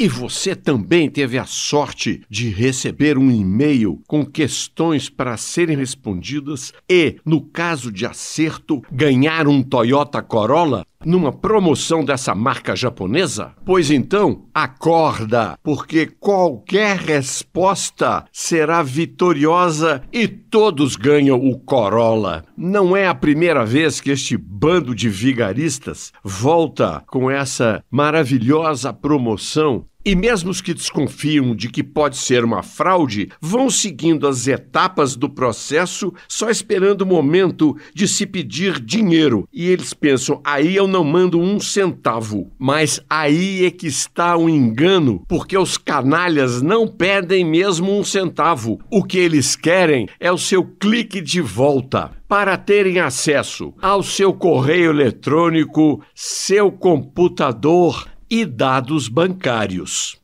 E você também teve a sorte de receber um e-mail com questões para serem respondidas e, no caso de acerto, ganhar um Toyota Corolla? numa promoção dessa marca japonesa? Pois então, acorda, porque qualquer resposta será vitoriosa e todos ganham o Corolla. Não é a primeira vez que este bando de vigaristas volta com essa maravilhosa promoção e mesmo os que desconfiam de que pode ser uma fraude, vão seguindo as etapas do processo só esperando o momento de se pedir dinheiro. E eles pensam: aí eu não mando um centavo. Mas aí é que está o um engano, porque os canalhas não pedem mesmo um centavo. O que eles querem é o seu clique de volta para terem acesso ao seu correio eletrônico, seu computador, e dados bancários.